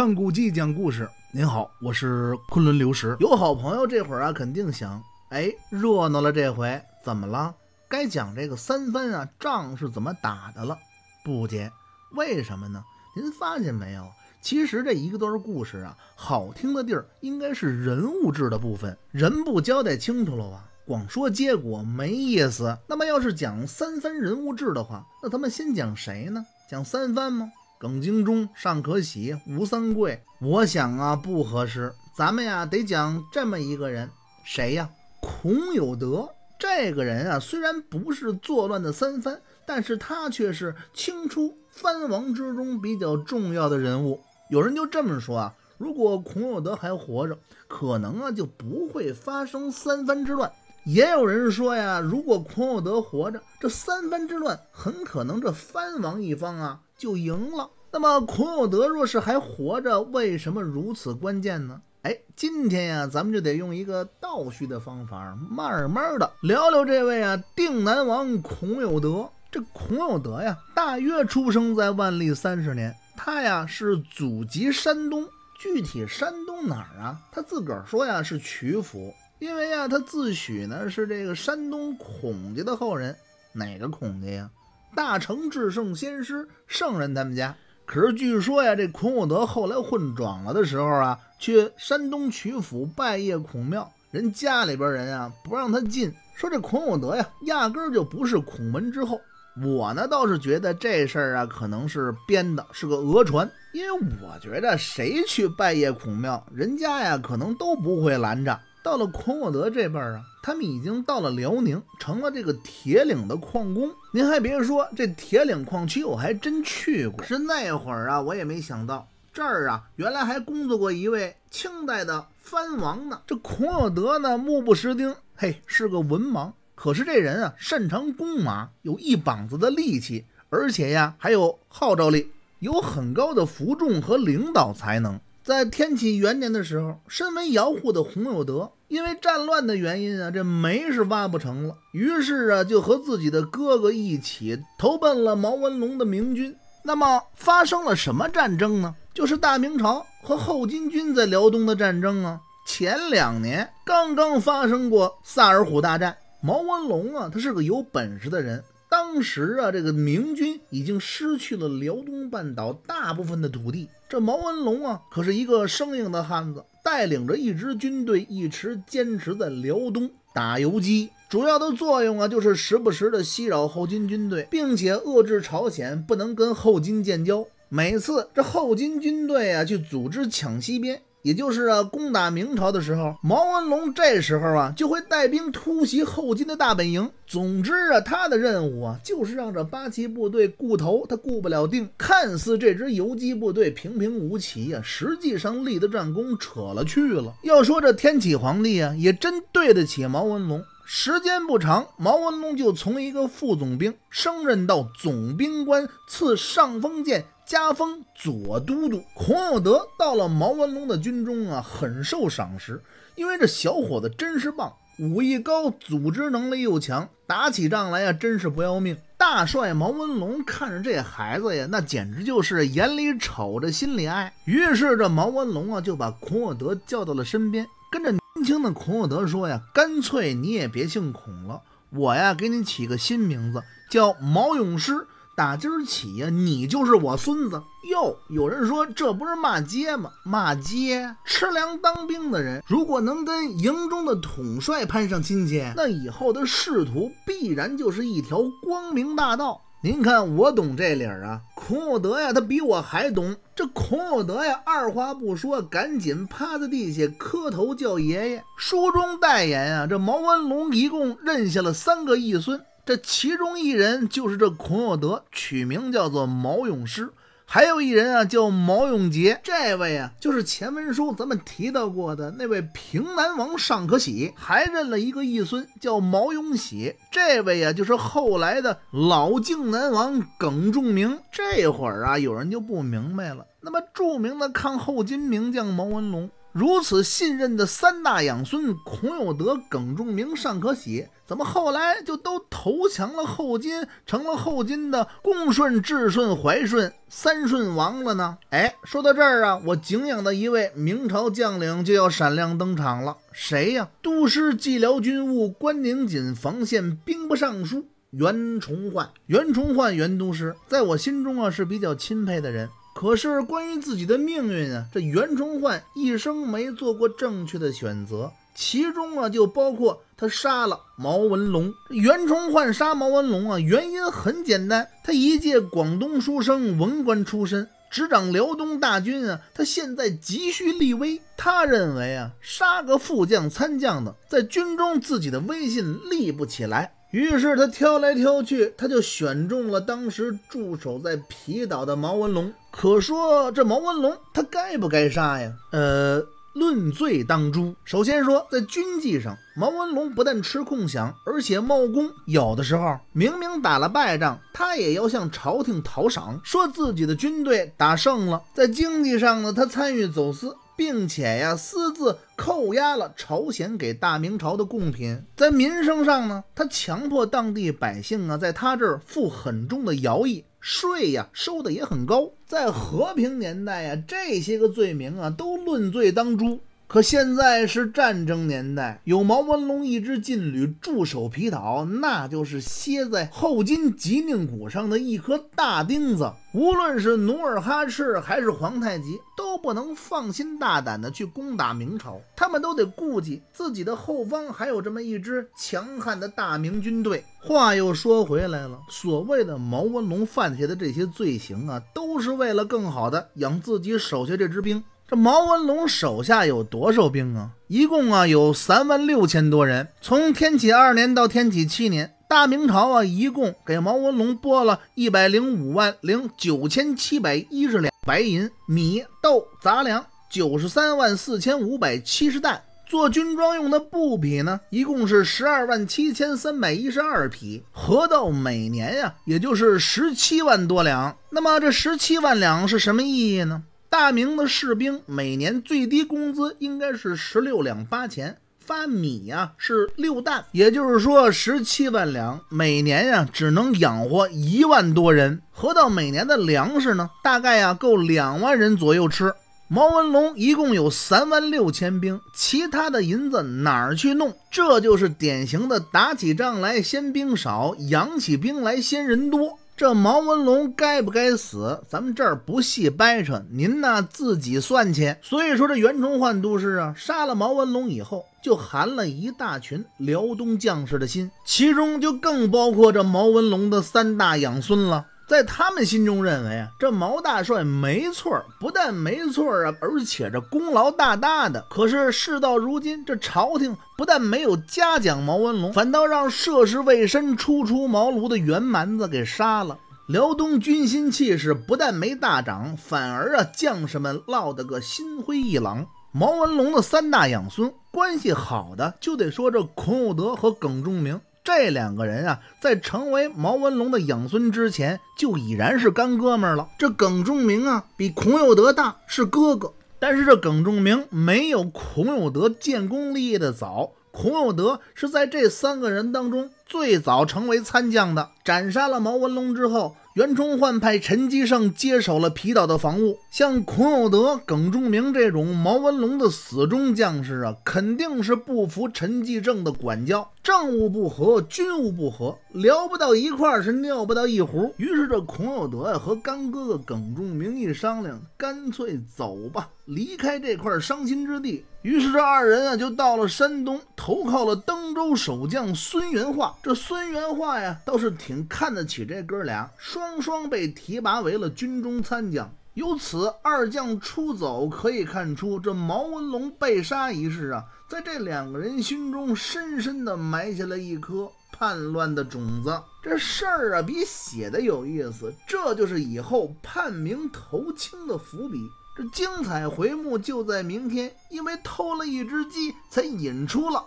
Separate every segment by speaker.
Speaker 1: 看古迹讲故事，您好，我是昆仑流石。有好朋友这会儿啊，肯定想，哎，热闹了，这回怎么了？该讲这个三番啊，仗是怎么打的了？不解，为什么呢？您发现没有？其实这一个段故事啊，好听的地儿应该是人物志的部分，人不交代清楚了吧？光说结果没意思。那么要是讲三番人物志的话，那咱们先讲谁呢？讲三番吗？耿精忠、尚可喜、吴三桂，我想啊不合适。咱们呀得讲这么一个人，谁呀？孔有德这个人啊，虽然不是作乱的三藩，但是他却是清初藩王之中比较重要的人物。有人就这么说啊，如果孔有德还活着，可能啊就不会发生三藩之乱。也有人说呀，如果孔有德活着，这三藩之乱很可能这藩王一方啊就赢了。那么孔有德若是还活着，为什么如此关键呢？哎，今天呀，咱们就得用一个倒叙的方法，慢慢的聊聊这位啊定南王孔有德。这孔有德呀，大约出生在万历三十年，他呀是祖籍山东，具体山东哪儿啊？他自个儿说呀是曲阜。因为啊，他自诩呢是这个山东孔家的后人，哪个孔家呀？大成至圣先师圣人他们家。可是据说呀，这孔有德后来混装了的时候啊，去山东曲阜拜谒孔庙，人家里边人啊不让他进，说这孔有德呀压根儿就不是孔门之后。我呢倒是觉得这事儿啊可能是编的，是个讹传，因为我觉得谁去拜谒孔庙，人家呀可能都不会拦着。到了孔有德这辈儿啊，他们已经到了辽宁，成了这个铁岭的矿工。您还别说，这铁岭矿区我还真去过。是那会儿啊，我也没想到这儿啊，原来还工作过一位清代的藩王呢。这孔有德呢，目不识丁，嘿，是个文盲。可是这人啊，擅长弓马，有一膀子的力气，而且呀，还有号召力，有很高的服众和领导才能。在天启元年的时候，身为姚户的洪有德，因为战乱的原因啊，这煤是挖不成了，于是啊，就和自己的哥哥一起投奔了毛文龙的明军。那么发生了什么战争呢？就是大明朝和后金军在辽东的战争啊。前两年刚刚发生过萨尔浒大战，毛文龙啊，他是个有本事的人。当时啊，这个明军已经失去了辽东半岛大部分的土地。这毛文龙啊，可是一个生硬的汉子，带领着一支军队，一直坚持在辽东打游击。主要的作用啊，就是时不时的袭扰后金军队，并且遏制朝鲜不能跟后金建交。每次这后金军队啊，去组织抢西边。也就是啊，攻打明朝的时候，毛文龙这时候啊就会带兵突袭后金的大本营。总之啊，他的任务啊就是让这八旗部队顾头他顾不了腚。看似这支游击部队平平无奇呀，实际上立的战功扯了去了。要说这天启皇帝啊，也真对得起毛文龙。时间不长，毛文龙就从一个副总兵升任到总兵官，赐上峰剑。加封左都督，孔有德到了毛文龙的军中啊，很受赏识，因为这小伙子真是棒，武艺高，组织能力又强，打起仗来啊，真是不要命。大帅毛文龙看着这孩子呀，那简直就是眼里瞅着心里爱。于是这毛文龙啊，就把孔有德叫到了身边，跟着年轻的孔有德说呀：“干脆你也别姓孔了，我呀给你起个新名字，叫毛永诗。”打今儿起呀，你就是我孙子哟！有人说这不是骂街吗？骂街！吃粮当兵的人，如果能跟营中的统帅攀上亲戚，那以后的仕途必然就是一条光明大道。您看，我懂这理儿啊。孔有德呀，他比我还懂。这孔有德呀，二话不说，赶紧趴在地下磕头叫爷爷。书中代言啊，这毛文龙一共认下了三个义孙。这其中一人就是这孔有德，取名叫做毛永诗；还有一人啊叫毛永杰，这位啊就是前文书咱们提到过的那位平南王尚可喜，还认了一个义孙叫毛永喜，这位啊就是后来的老靖南王耿仲明。这会儿啊有人就不明白了，那么著名的抗后金名将毛文龙。如此信任的三大养孙，孔有德、耿仲明、尚可喜，怎么后来就都投降了后金，成了后金的恭顺、治顺、怀顺三顺王了呢？哎，说到这儿啊，我敬仰的一位明朝将领就要闪亮登场了，谁呀？都师蓟辽军务、关宁锦防线兵部尚书袁崇焕。袁崇焕，袁都师，在我心中啊是比较钦佩的人。可是关于自己的命运啊，这袁崇焕一生没做过正确的选择，其中啊就包括他杀了毛文龙。袁崇焕杀毛文龙啊，原因很简单，他一介广东书生、文官出身，执掌辽东大军啊，他现在急需立威。他认为啊，杀个副将、参将的，在军中自己的威信立不起来。于是他挑来挑去，他就选中了当时驻守在皮岛的毛文龙。可说这毛文龙，他该不该杀呀？呃，论罪当诛。首先说，在军纪上，毛文龙不但吃空饷，而且冒功。有的时候明明打了败仗，他也要向朝廷讨赏，说自己的军队打胜了。在经济上呢，他参与走私。并且呀，私自扣押了朝鲜给大明朝的贡品。在民生上呢，他强迫当地百姓啊，在他这儿负很重的徭役税呀，收的也很高。在和平年代呀，这些个罪名啊，都论罪当诛。可现在是战争年代，有毛文龙一支劲旅驻守皮岛，那就是歇在后金吉宁谷上的一颗大钉子。无论是努尔哈赤还是皇太极。都不能放心大胆的去攻打明朝，他们都得顾及自己的后方，还有这么一支强悍的大明军队。话又说回来了，所谓的毛文龙犯下的这些罪行啊，都是为了更好的养自己手下这支兵。这毛文龙手下有多少兵啊？一共啊有三万六千多人。从天启二年到天启七年。大明朝啊，一共给毛文龙拨了一百零五万零九千七百一十两白银、米豆杂粮九十三万四千五百七十担，做军装用的布匹呢，一共是十二万七千三百一十二匹，合到每年呀，也就是十七万多两。那么这十七万两是什么意义呢？大明的士兵每年最低工资应该是十六两八钱。发米呀是六担，也就是说十七万两，每年呀只能养活一万多人，合到每年的粮食呢，大概呀够两万人左右吃。毛文龙一共有三万六千兵，其他的银子哪儿去弄？这就是典型的打起仗来先兵少，养起兵来先人多。这毛文龙该不该死？咱们这儿不细掰扯，您呢自己算去。所以说，这袁崇焕都是啊，杀了毛文龙以后，就寒了一大群辽东将士的心，其中就更包括这毛文龙的三大养孙了。在他们心中认为啊，这毛大帅没错，不但没错啊，而且这功劳大大的。可是事到如今，这朝廷不但没有嘉奖毛文龙，反倒让涉世未深、初出茅庐的袁蛮子给杀了。辽东军心气势不但没大涨，反而啊，将士们落得个心灰意冷。毛文龙的三大养孙关系好的，就得说这孔有德和耿仲明。这两个人啊，在成为毛文龙的养孙之前，就已然是干哥们了。这耿仲明啊，比孔有德大，是哥哥。但是这耿仲明没有孔有德建功立业的早，孔有德是在这三个人当中最早成为参将的。斩杀了毛文龙之后。袁崇焕派陈继胜接手了皮岛的防务，像孔有德、耿仲明这种毛文龙的死忠将士啊，肯定是不服陈继正的管教，政务不合，军务不合，聊不到一块儿，是尿不到一壶。于是这孔有德呀和干哥哥耿仲明一商量，干脆走吧。离开这块伤心之地，于是这二人啊就到了山东，投靠了登州守将孙元化。这孙元化呀倒是挺看得起这哥俩，双双被提拔为了军中参将。由此，二将出走可以看出，这毛文龙被杀一事啊，在这两个人心中深深的埋下了一颗叛乱的种子。这事儿啊比写的有意思，这就是以后叛明投清的伏笔。这精彩回目就在明天，因为偷了一只鸡，才引出了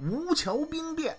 Speaker 1: 吴桥兵变。